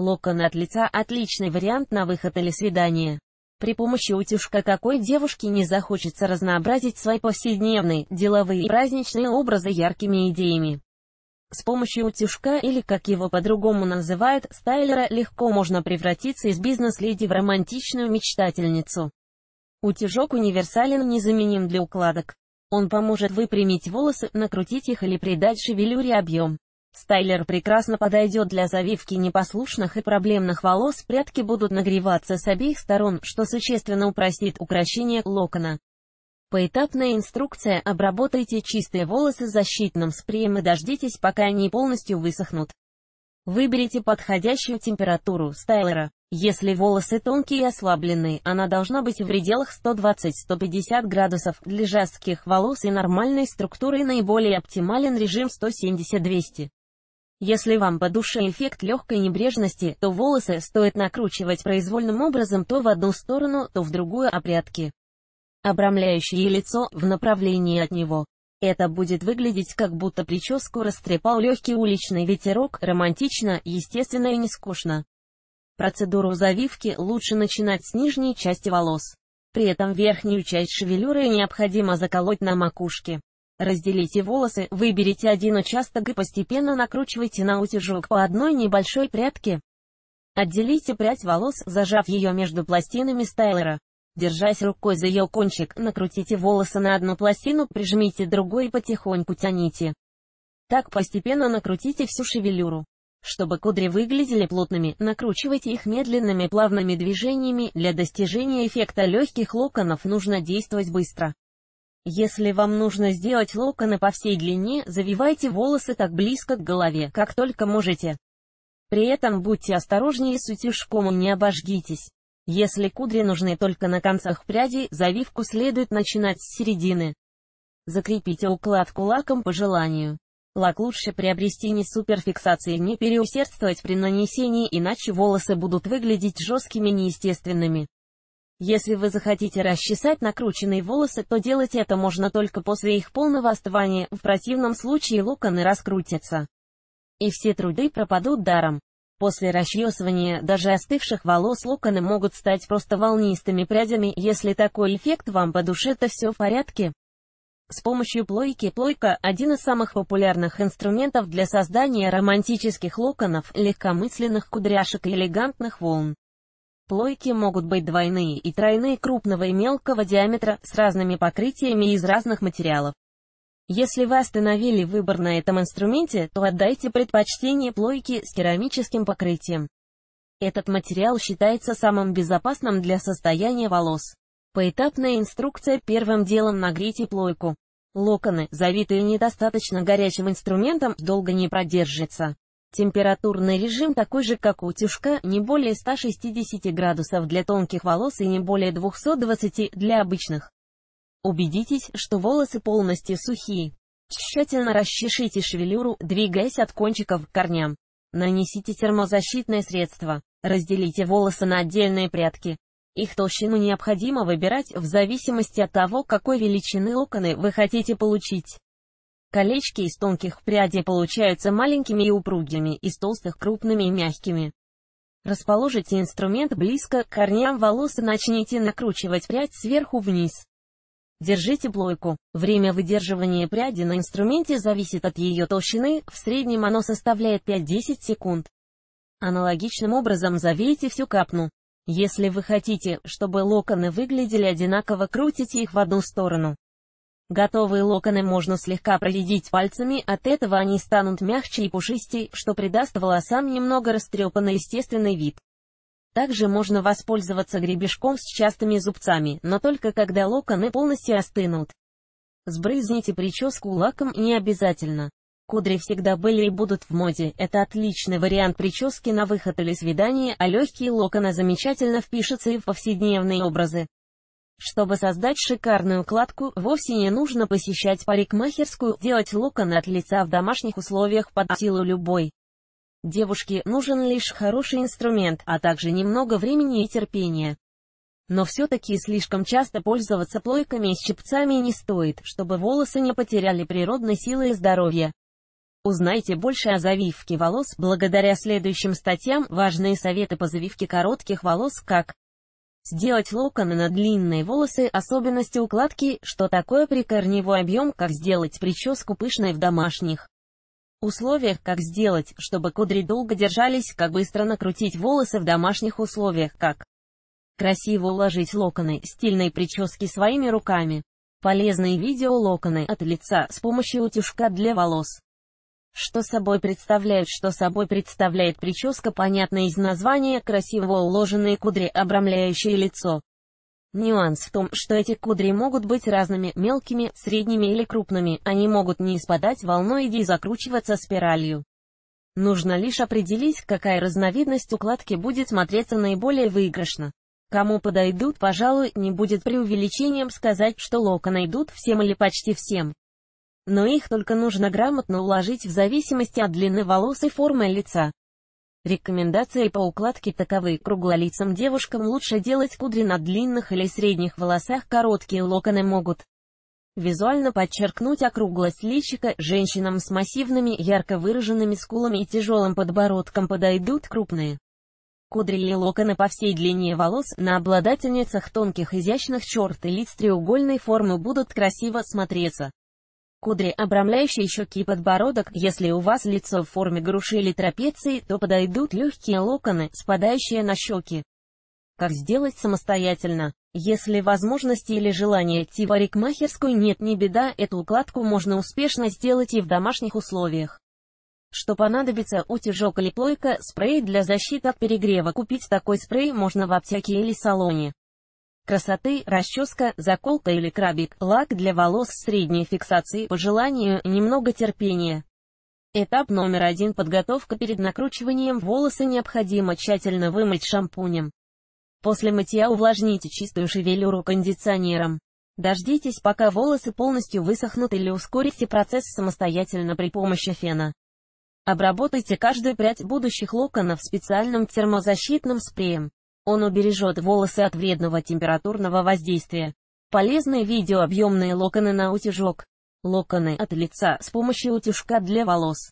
Локоны от лица – отличный вариант на выход или свидание. При помощи утюжка какой девушке не захочется разнообразить свои повседневные, деловые и праздничные образы яркими идеями. С помощью утюжка или, как его по-другому называют, стайлера, легко можно превратиться из бизнес-леди в романтичную мечтательницу. Утюжок универсален незаменим для укладок. Он поможет выпрямить волосы, накрутить их или придать шевелюре объем. Стайлер прекрасно подойдет для завивки непослушных и проблемных волос, прятки будут нагреваться с обеих сторон, что существенно упростит украшение локона. Поэтапная инструкция «Обработайте чистые волосы защитным спреем и дождитесь, пока они полностью высохнут». Выберите подходящую температуру стайлера. Если волосы тонкие и ослабленные, она должна быть в пределах 120-150 градусов. Для жестких волос и нормальной структуры наиболее оптимален режим 170-200. Если вам по душе эффект легкой небрежности, то волосы стоит накручивать произвольным образом то в одну сторону, то в другую опрятки, обрамляющие лицо в направлении от него. Это будет выглядеть как будто прическу растрепал легкий уличный ветерок, романтично, естественно и не скучно. Процедуру завивки лучше начинать с нижней части волос. При этом верхнюю часть шевелюры необходимо заколоть на макушке. Разделите волосы, выберите один участок и постепенно накручивайте на утюжок по одной небольшой прядке. Отделите прядь волос, зажав ее между пластинами стайлера. Держась рукой за ее кончик, накрутите волосы на одну пластину, прижмите другой и потихоньку тяните. Так постепенно накрутите всю шевелюру. Чтобы кудри выглядели плотными, накручивайте их медленными плавными движениями. Для достижения эффекта легких локонов нужно действовать быстро. Если вам нужно сделать локоны по всей длине, завивайте волосы так близко к голове, как только можете. При этом будьте осторожнее с утюжком и не обожгитесь. Если кудри нужны только на концах прядей, завивку следует начинать с середины. Закрепите укладку лаком по желанию. Лак лучше приобрести не суперфиксации, не переусердствовать при нанесении, иначе волосы будут выглядеть жесткими неестественными. Если вы захотите расчесать накрученные волосы, то делать это можно только после их полного остывания, в противном случае локоны раскрутятся. И все труды пропадут даром. После расчесывания даже остывших волос локоны могут стать просто волнистыми прядями, если такой эффект вам по душе, то все в порядке. С помощью плойки плойка – один из самых популярных инструментов для создания романтических локонов, легкомысленных кудряшек и элегантных волн. Плойки могут быть двойные и тройные крупного и мелкого диаметра с разными покрытиями из разных материалов. Если вы остановили выбор на этом инструменте, то отдайте предпочтение плойке с керамическим покрытием. Этот материал считается самым безопасным для состояния волос. Поэтапная инструкция первым делом нагрейте плойку. Локоны, завитые недостаточно горячим инструментом, долго не продержатся. Температурный режим такой же, как у тюшка, не более 160 градусов для тонких волос и не более 220 для обычных. Убедитесь, что волосы полностью сухие. Тщательно расчешите шевелюру, двигаясь от кончиков к корням. Нанесите термозащитное средство. Разделите волосы на отдельные прядки. Их толщину необходимо выбирать в зависимости от того, какой величины локоны вы хотите получить. Колечки из тонких прядей получаются маленькими и упругими, из толстых крупными и мягкими. Расположите инструмент близко к корням волос и начните накручивать прядь сверху вниз. Держите плойку. Время выдерживания пряди на инструменте зависит от ее толщины, в среднем оно составляет 5-10 секунд. Аналогичным образом завейте всю капну. Если вы хотите, чтобы локоны выглядели одинаково, крутите их в одну сторону. Готовые локоны можно слегка проредить пальцами, от этого они станут мягче и пушистей, что придаст волосам немного растрепанный естественный вид. Также можно воспользоваться гребешком с частыми зубцами, но только когда локоны полностью остынут. Сбрызните прическу лаком не обязательно. Кудри всегда были и будут в моде, это отличный вариант прически на выход или свидание, а легкие локоны замечательно впишутся и в повседневные образы. Чтобы создать шикарную укладку, вовсе не нужно посещать парикмахерскую, делать локоны от лица в домашних условиях под силу любой. Девушке нужен лишь хороший инструмент, а также немного времени и терпения. Но все-таки слишком часто пользоваться плойками и щипцами не стоит, чтобы волосы не потеряли природной силы и здоровья. Узнайте больше о завивке волос благодаря следующим статьям «Важные советы по завивке коротких волос» как Сделать локоны на длинные волосы – особенности укладки, что такое прикорневой объем, как сделать прическу пышной в домашних условиях, как сделать, чтобы кудри долго держались, как быстро накрутить волосы в домашних условиях, как красиво уложить локоны стильные прически своими руками. Полезные видео локоны от лица с помощью утюжка для волос. Что собой представляет Что собой представляет прическа понятно из названия, красиво уложенные кудри, обрамляющие лицо. Нюанс в том, что эти кудри могут быть разными, мелкими, средними или крупными, они могут не спадать волной и закручиваться спиралью. Нужно лишь определить, какая разновидность укладки будет смотреться наиболее выигрышно. Кому подойдут, пожалуй, не будет преувеличением сказать, что локоны идут всем или почти всем но их только нужно грамотно уложить в зависимости от длины волос и формы лица. Рекомендации по укладке таковы круглолицым девушкам лучше делать кудри на длинных или средних волосах, короткие локоны могут визуально подчеркнуть округлость личика, женщинам с массивными, ярко выраженными скулами и тяжелым подбородком подойдут крупные кудри или локоны по всей длине волос, на обладательницах тонких изящных черт и лиц треугольной формы будут красиво смотреться. Кудри, обрамляющие щеки и подбородок, если у вас лицо в форме груши или трапеции, то подойдут легкие локоны, спадающие на щеки. Как сделать самостоятельно? Если возможности или желания идти в парикмахерскую нет, не беда, эту укладку можно успешно сделать и в домашних условиях. Что понадобится, утюжок или плойка, спрей для защиты от перегрева. Купить такой спрей можно в аптеке или салоне красоты, расческа, заколка или крабик, лак для волос средней фиксации, по желанию, немного терпения. Этап номер один – подготовка перед накручиванием волосы необходимо тщательно вымыть шампунем. После мытья увлажните чистую шевелюру кондиционером. Дождитесь, пока волосы полностью высохнут или ускорите процесс самостоятельно при помощи фена. Обработайте каждую прядь будущих локонов специальным термозащитным спреем. Он убережет волосы от вредного температурного воздействия. Полезные видео объемные локоны на утюжок. Локоны от лица с помощью утюжка для волос.